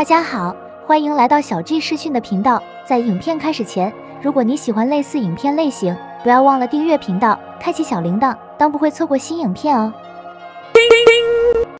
大家好，欢迎来到小 G 视讯的频道。在影片开始前，如果你喜欢类似影片类型，不要忘了订阅频道，开启小铃铛，当不会错过新影片哦。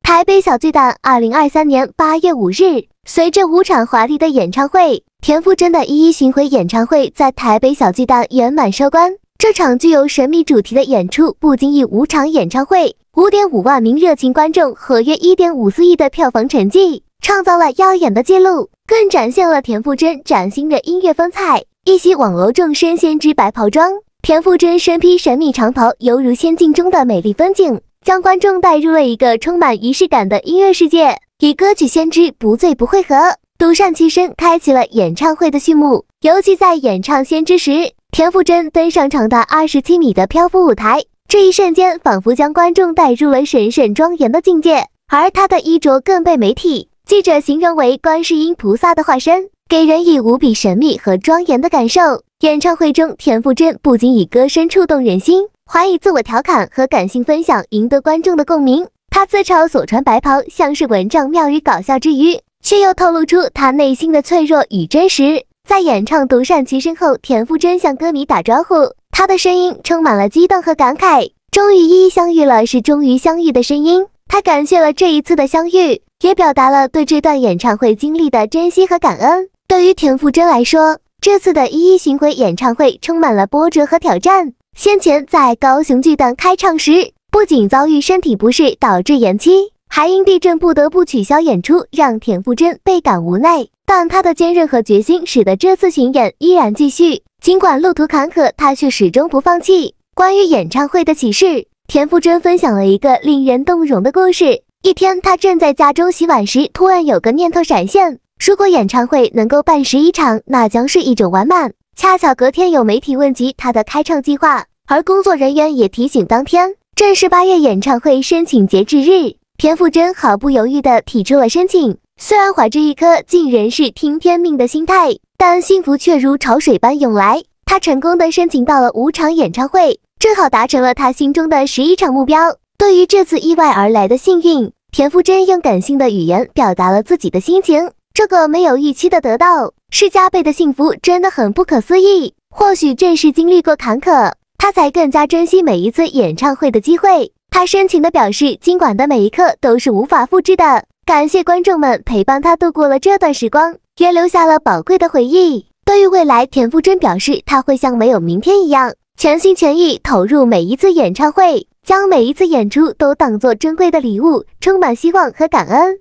台北小巨蛋，二零二三年八月五日，随着五场华丽的演唱会，田馥甄的一一巡回演唱会在台北小巨蛋圆满收官。这场具有神秘主题的演出，不经意五场演唱会，五点五万名热情观众，合约一点五四亿的票房成绩。创造了耀眼的记录，更展现了田馥甄崭新的音乐风采。一袭网罗众生仙之白袍装，田馥甄身披神秘长袍，犹如仙境中的美丽风景，将观众带入了一个充满仪式感的音乐世界。以歌曲《先知》不醉不会合，独善其身，开启了演唱会的序幕。尤其在演唱《先知》时，田馥甄登上长达二十七米的漂浮舞台，这一瞬间仿佛将观众带入了神圣庄严的境界，而她的衣着更被媒体。记者形容为观世音菩萨的化身，给人以无比神秘和庄严的感受。演唱会中，田馥甄不仅以歌声触动人心，还以自我调侃和感性分享赢得观众的共鸣。他自嘲所穿白袍像是蚊帐，妙语搞笑之余，却又透露出他内心的脆弱与真实。在演唱《独善其身》后，田馥甄向歌迷打招呼，他的声音充满了激动和感慨，终于一相遇了，是终于相遇的声音。他感谢了这一次的相遇，也表达了对这段演唱会经历的珍惜和感恩。对于田馥甄来说，这次的一一巡回演唱会充满了波折和挑战。先前在高雄巨蛋开唱时，不仅遭遇身体不适导致延期，还因地震不得不取消演出，让田馥甄倍感无奈。但他的坚韧和决心使得这次巡演依然继续，尽管路途坎坷，他却始终不放弃。关于演唱会的启示。田馥甄分享了一个令人动容的故事。一天，她正在家中洗碗时，突然有个念头闪现：如果演唱会能够办十一场，那将是一种完满。恰巧隔天有媒体问及她的开唱计划，而工作人员也提醒，当天正是八月演唱会申请截止日。田馥甄毫不犹豫地提出了申请。虽然怀着一颗尽人事听天命的心态，但幸福却如潮水般涌来。她成功地申请到了五场演唱会。正好达成了他心中的十一场目标。对于这次意外而来的幸运，田馥甄用感性的语言表达了自己的心情。这个没有预期的得到是加倍的幸福，真的很不可思议。或许正是经历过坎坷，他才更加珍惜每一次演唱会的机会。他深情地表示，今晚的每一刻都是无法复制的，感谢观众们陪伴他度过了这段时光，也留下了宝贵的回忆。对于未来，田馥甄表示，他会像没有明天一样。全心全意投入每一次演唱会，将每一次演出都当做珍贵的礼物，充满希望和感恩。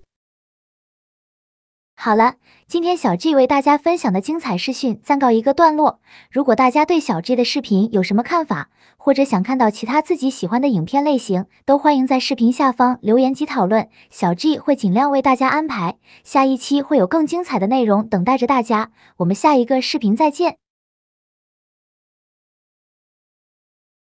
好了，今天小 G 为大家分享的精彩视讯暂告一个段落。如果大家对小 G 的视频有什么看法，或者想看到其他自己喜欢的影片类型，都欢迎在视频下方留言及讨论。小 G 会尽量为大家安排，下一期会有更精彩的内容等待着大家。我们下一个视频再见。